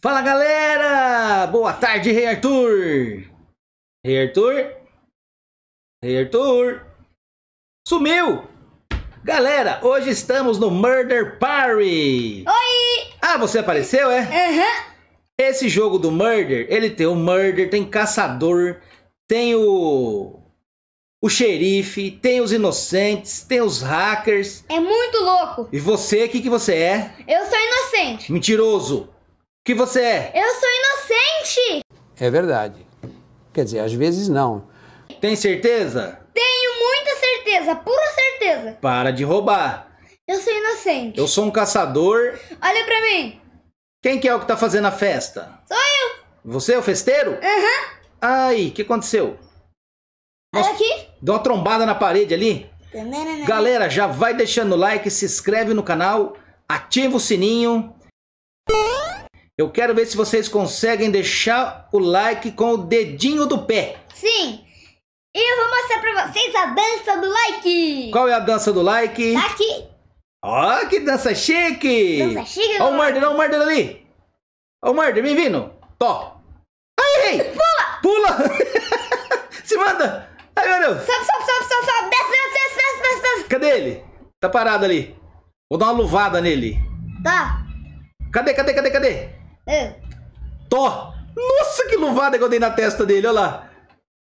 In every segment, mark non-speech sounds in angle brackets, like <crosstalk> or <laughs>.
Fala galera! Boa tarde, Rei Arthur! Rei Arthur? Rei Arthur? Sumiu! Galera, hoje estamos no Murder Party! Oi! Ah, você apareceu, é? Aham! Uhum. Esse jogo do Murder, ele tem o Murder, tem Caçador, tem o o xerife, tem os inocentes, tem os hackers. É muito louco. E você, o que, que você é? Eu sou inocente. Mentiroso que você é? Eu sou inocente! É verdade. Quer dizer, às vezes não. Tem certeza? Tenho muita certeza, pura certeza. Para de roubar. Eu sou inocente. Eu sou um caçador. Olha pra mim. Quem que é o que tá fazendo a festa? Sou eu. Você é o festeiro? Aham. Uhum. Ai, o que aconteceu? Nossa, Olha aqui. Deu uma trombada na parede ali. Galera, já vai deixando o like, se inscreve no canal, ativa o sininho. Eu quero ver se vocês conseguem deixar o like com o dedinho do pé. Sim. E eu vou mostrar pra vocês a dança do like. Qual é a dança do like? Tá aqui. Ó, oh, que dança chique. Dança chique. Ó o Marder, ó o Marder ali. Ó o Marder, vem vindo. Tó. Aí, ei. Pula. Pula. <laughs> se manda. Ai, meu Deus. Sobe, sobe, sobe, sobe, sobe. Desce, desce, desce, desce, desce. Cadê ele? Tá parado ali. Vou dar uma luvada nele. Tá. Cadê, cadê, cadê, cadê? É. Tó! Nossa, que luvada que eu dei na testa dele, olha lá.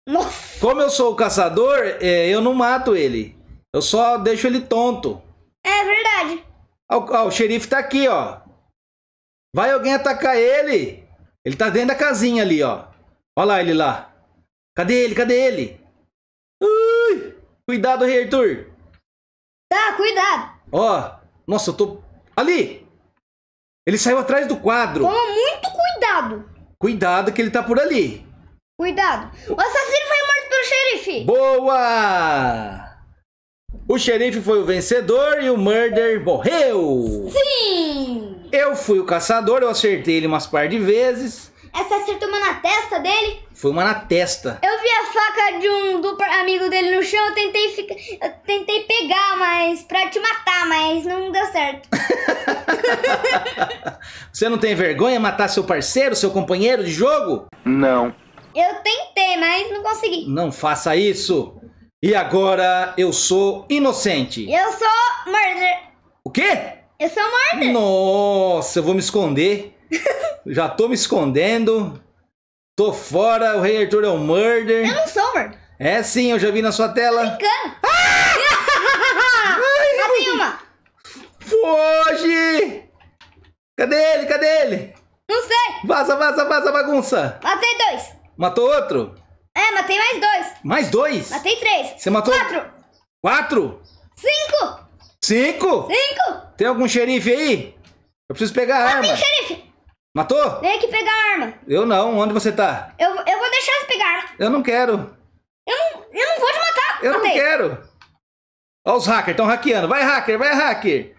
Nossa. Como eu sou o caçador, é, eu não mato ele. Eu só deixo ele tonto. É verdade. Ó, ó, o xerife tá aqui, ó. Vai alguém atacar ele. Ele tá dentro da casinha ali, ó. Olha lá ele lá. Cadê ele? Cadê ele? Ui! Cuidado, rei Arthur. Tá, cuidado. Ó, nossa, eu tô... Ali! Ele saiu atrás do quadro. Toma muito cuidado. Cuidado que ele tá por ali. Cuidado. O assassino foi morto pelo xerife. Boa! O xerife foi o vencedor e o murder morreu. Sim! Eu fui o caçador, eu acertei ele umas par de vezes. Essa é acertou uma na testa dele? Foi uma na testa. Eu vi a faca de um amigo dele no chão, eu tentei, ficar, eu tentei pegar, mas pra te matar, mas não deu certo. <laughs> Você não tem vergonha matar seu parceiro, seu companheiro de jogo? Não. Eu tentei, mas não consegui. Não faça isso. E agora eu sou inocente. Eu sou murder. O quê? Eu sou murder. Nossa, eu vou me esconder. <laughs> já tô me escondendo. Tô fora, o Rei Arthur é um murder. Eu não sou murder. É sim, eu já vi na sua tela. Brincando. Ah! Ai, <laughs> uma. Foge! Cadê ele? Cadê ele? Não sei. Vaza, vaza, vaza, bagunça. Matei dois. Matou outro? É, matei mais dois. Mais dois? Matei três. Você matou? Quatro. Quatro? Cinco. Cinco? Cinco. Tem algum xerife aí? Eu preciso pegar a arma. Matei xerife. Matou? Tem que pegar a arma. Eu não. Onde você tá? Eu, eu vou deixar eles pegar. Eu não quero. Eu não, eu não vou te matar. Eu Matei. não quero. Ó os hackers, estão hackeando. Vai, hacker, vai, hacker.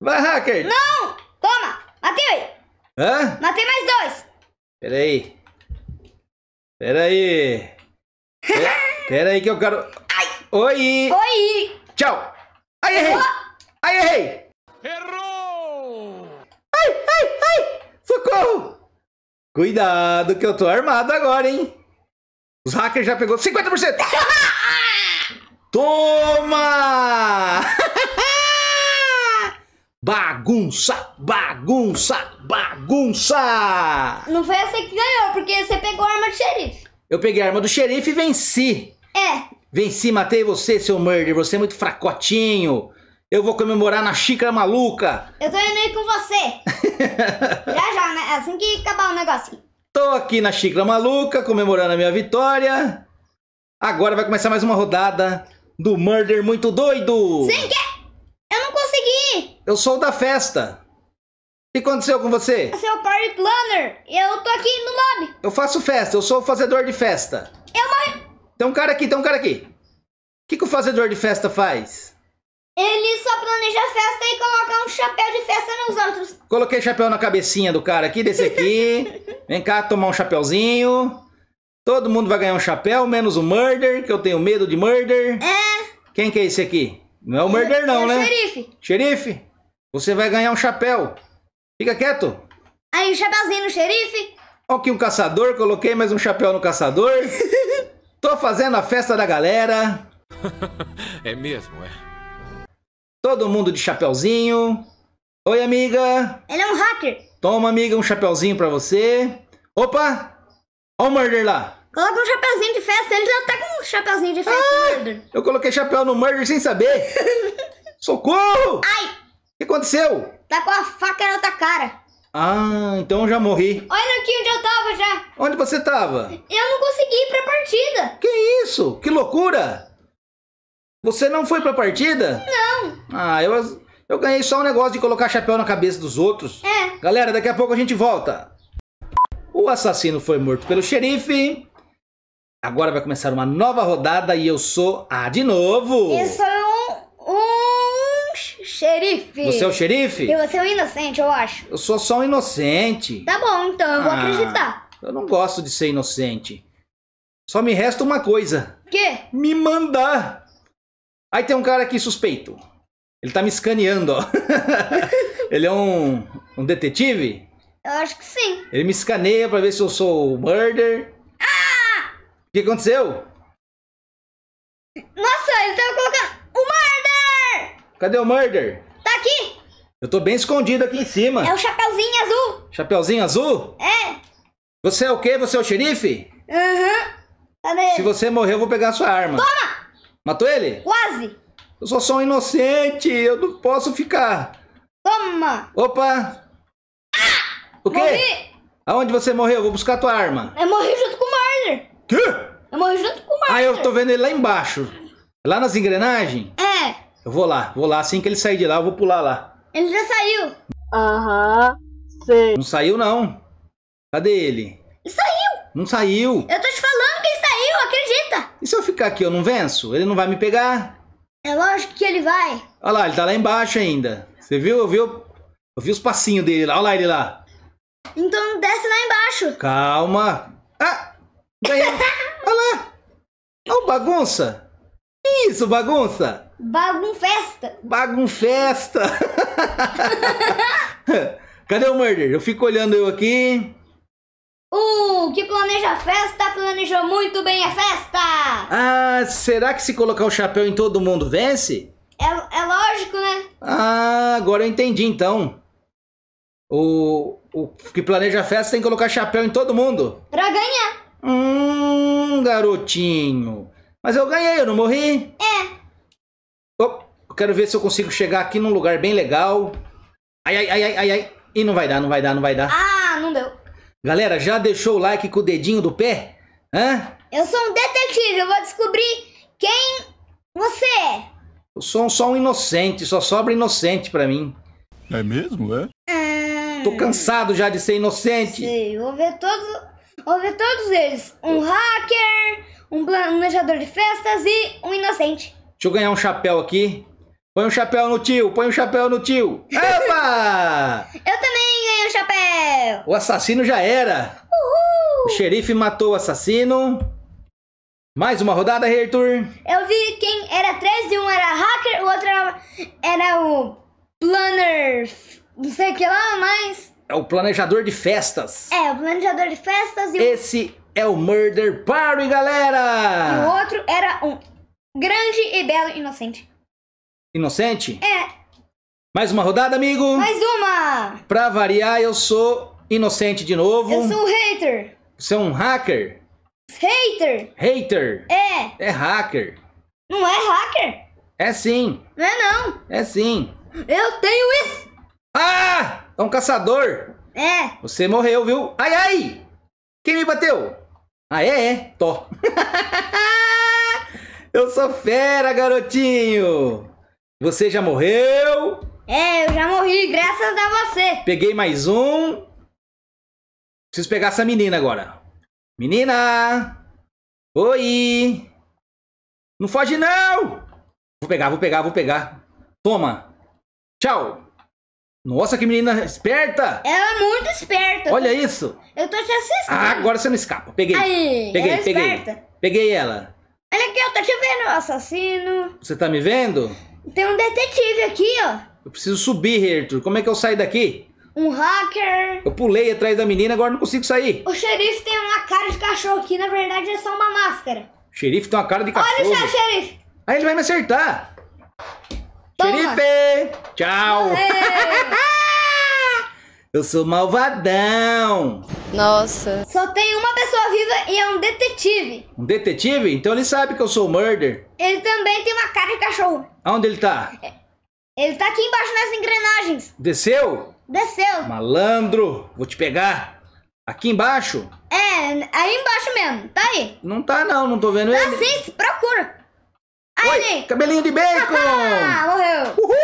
Vai, hacker. Não! Toma! Matei! Hã? Matei mais dois. Peraí. Peraí. <laughs> Peraí que eu quero... Ai. Oi! Oi! Tchau! Aí errei! Aí errei! Errou! Socorro! Cuidado que eu tô armado agora, hein? Os hackers já pegou 50%! <laughs> Toma! <laughs> bagunça! Bagunça! Bagunça! Não foi você que ganhou, porque você pegou a arma do xerife. Eu peguei a arma do xerife e venci. É. Venci, matei você, seu murder. Você é muito fracotinho. Eu vou comemorar na xícara maluca. Eu tô indo aí com você. <laughs> já já, né? É assim que acabar o negocinho. Tô aqui na xícara maluca, comemorando a minha vitória. Agora vai começar mais uma rodada do Murder Muito Doido. Sim, que... Eu não consegui. Eu sou da festa. O que aconteceu com você? Eu sou o party planner. Eu tô aqui no lobby. Eu faço festa. Eu sou o fazedor de festa. Eu morri. Tem um cara aqui, tem um cara aqui. O que, que o fazedor de festa faz? Ele só planeja festa e coloca um chapéu de festa nos outros. Coloquei chapéu na cabecinha do cara aqui, desse aqui. <laughs> Vem cá tomar um chapéuzinho. Todo mundo vai ganhar um chapéu, menos o Murder, que eu tenho medo de Murder. É. Quem que é esse aqui? Não é o Murder não, é o né? Xerife. Xerife, você vai ganhar um chapéu. Fica quieto. Aí, o chapéuzinho no xerife. Ó, aqui um caçador, coloquei mais um chapéu no caçador. <laughs> Tô fazendo a festa da galera. <laughs> é mesmo, é. Todo mundo de chapéuzinho. Oi, amiga. Ele é um hacker. Toma, amiga, um chapéuzinho pra você. Opa! Olha o Murder lá. Coloca um chapéuzinho de festa. Ele já tá com um chapéuzinho de festa ah, Murder. Eu coloquei chapéu no Murder sem saber. <laughs> Socorro! Ai! O que aconteceu? Tá com a faca na outra cara. Ah, então eu já morri. Olha aqui onde eu tava já. Onde você tava? Eu não consegui ir pra partida. Que isso? Que loucura! Você não foi pra partida? Não. Ah, eu, eu ganhei só um negócio de colocar chapéu na cabeça dos outros. É. Galera, daqui a pouco a gente volta. O assassino foi morto pelo xerife. Agora vai começar uma nova rodada e eu sou a ah, de novo. Eu sou um, um xerife. Você é o xerife? E você é o inocente, eu acho. Eu sou só um inocente. Tá bom, então eu ah, vou acreditar. Eu não gosto de ser inocente. Só me resta uma coisa. O quê? Me mandar. Aí tem um cara aqui suspeito. Ele tá me escaneando, ó. <laughs> Ele é um, um detetive? Eu acho que sim. Ele me escaneia pra ver se eu sou o murder. Ah! O que aconteceu? Nossa, ele tá colocando... O murder! Cadê o murder? Tá aqui. Eu tô bem escondido aqui em cima. É o Chapeuzinho Azul. Chapeuzinho Azul? É. Você é o quê? Você é o xerife? Aham. Uhum. ele? Se você morrer, eu vou pegar a sua arma. Toma! Matou ele? Quase! Eu sou só um inocente, eu não posso ficar. Toma! Opa! Ah! O quê? Morri! Aonde você morreu? Eu vou buscar a tua arma. Eu morri junto com o Marder. Quê? Eu morri junto com o Marder. Ah, eu tô vendo ele lá embaixo. Lá nas engrenagens? É. Eu vou lá, vou lá. Assim que ele sair de lá, eu vou pular lá. Ele já saiu. Aham, sei. Não saiu, não. Cadê ele? Ele saiu. Não saiu. Eu tô te falando. E se eu ficar aqui, eu não venço? Ele não vai me pegar? É lógico que ele vai. Olha lá, ele tá lá embaixo ainda. Você viu? Eu vi, eu vi os passinhos dele lá. Olha lá ele lá. Então desce lá embaixo. Calma. Ah! Ganhei. <laughs> Olha lá. Olha o bagunça. Isso, bagunça. Bagunfesta. Bagunfesta. <laughs> Cadê o Murder? Eu fico olhando eu aqui. O uh, que planeja festa planejou muito bem a festa! Ah, será que se colocar o chapéu em todo mundo vence? É, é lógico, né? Ah, agora eu entendi então. O, o que planeja a festa tem que colocar chapéu em todo mundo. Pra ganhar. Hum, garotinho. Mas eu ganhei, eu não morri? É. Oh, eu quero ver se eu consigo chegar aqui num lugar bem legal. Ai, ai, ai, ai, ai, ai. Ih, não vai dar, não vai dar, não vai dar. Ah, não deu. Galera, já deixou o like com o dedinho do pé? Hã? Eu sou um detetive, eu vou descobrir quem você é. Eu sou só um inocente, só sobra inocente pra mim. É mesmo, é? Hum... Tô cansado já de ser inocente. Sim, vou ver todos, vou ver todos eles. Um hacker, um planejador de festas e um inocente. Deixa eu ganhar um chapéu aqui. Põe um chapéu no tio, põe um chapéu no tio. <laughs> Epa! eu também chapéu! O assassino já era! Uhul! O xerife matou o assassino. Mais uma rodada, Rei Arthur. Eu vi quem era 13, um era hacker, o outro era, era o planner, não sei o que lá, mas... É o planejador de festas. É, o planejador de festas e Esse o... é o Murder Party, galera! E o outro era um grande e belo inocente. Inocente? É, mais uma rodada, amigo? Mais uma! Pra variar, eu sou inocente de novo. Eu sou um hater. Você é um hacker? Hater! Hater! É! É hacker! Não é hacker? É sim! Não é não! É sim! Eu tenho isso! Ah! É um caçador! É! Você morreu, viu? Ai, ai! Quem me bateu? Ah, é, é. Tó. <laughs> eu sou fera, garotinho! Você já morreu? É, eu já morri, graças a você. Peguei mais um. Preciso pegar essa menina agora. Menina! Oi! Não foge, não! Vou pegar, vou pegar, vou pegar. Toma! Tchau! Nossa, que menina esperta! Ela é muito esperta. Olha tô... isso. Eu tô te assistindo. Ah, agora você não escapa. Peguei. Aí, peguei, ela é peguei. Esperta. Peguei ela. Olha aqui, eu tô te vendo, assassino. Você tá me vendo? Tem um detetive aqui, ó. Eu preciso subir, Arthur. Como é que eu saio daqui? Um hacker. Eu pulei atrás da menina, agora não consigo sair. O xerife tem uma cara de cachorro aqui, na verdade é só uma máscara. O xerife tem uma cara de cachorro. Olha o xerife. Aí ele vai me acertar. Toma. Xerife! Tchau! <laughs> eu sou malvadão! Nossa! Só tem uma pessoa viva e é um detetive. Um detetive? Então ele sabe que eu sou o murder. Ele também tem uma cara de cachorro. Aonde ele tá? É. Ele tá aqui embaixo nas engrenagens. Desceu? Desceu. Malandro, vou te pegar. Aqui embaixo? É, aí embaixo mesmo. Tá aí. Não tá não, não tô vendo tá ele. Tá sim, se procura. Aí, Oi, cabelinho de bacon. <laughs> Ah, morreu. Uhul.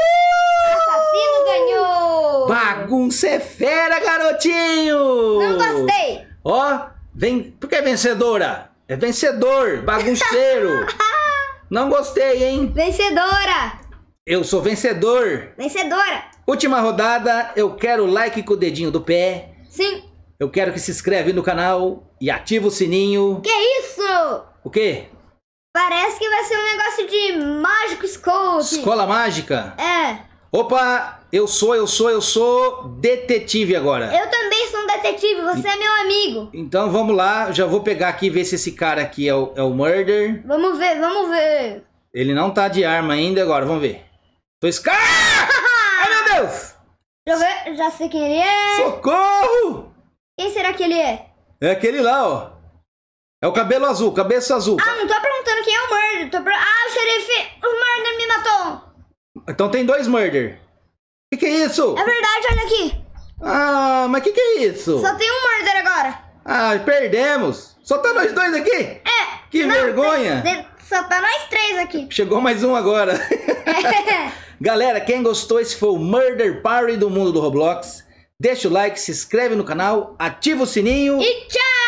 Assassino ganhou. Bagunça é fera, garotinho. Não gostei. Ó, vem, que é vencedora. É vencedor, bagunceiro. <laughs> não gostei, hein? Vencedora. Eu sou vencedor. Vencedora. Última rodada, eu quero like com o dedinho do pé. Sim. Eu quero que se inscreve no canal e ativa o sininho. Que isso? O quê? Parece que vai ser um negócio de mágico escola. Escola mágica? É. Opa, eu sou, eu sou, eu sou detetive agora. Eu também sou um detetive, você e... é meu amigo. Então vamos lá, já vou pegar aqui e ver se esse cara aqui é o, é o Murder. Vamos ver, vamos ver. Ele não tá de arma ainda agora, vamos ver foi caras! Ah! Ai, meu Deus! Eu já sei quem ele é. Socorro! Quem será que ele é? É aquele lá, ó. É o cabelo azul, cabeça azul. Ah, não tô perguntando quem é o murder. Tô Ah, o xerife, o murder me matou. Então tem dois murder. O que, que, é isso? É verdade, olha aqui. Ah, mas o que, que é isso? Só tem um murder agora. Ah, perdemos. Só tá nós dois aqui? É. Que não, vergonha. Tem, tem, só tá nós três aqui. Chegou mais um agora. É. <laughs> Galera, quem gostou, esse foi o Murder Party do mundo do Roblox. Deixa o like, se inscreve no canal, ativa o sininho. E tchau!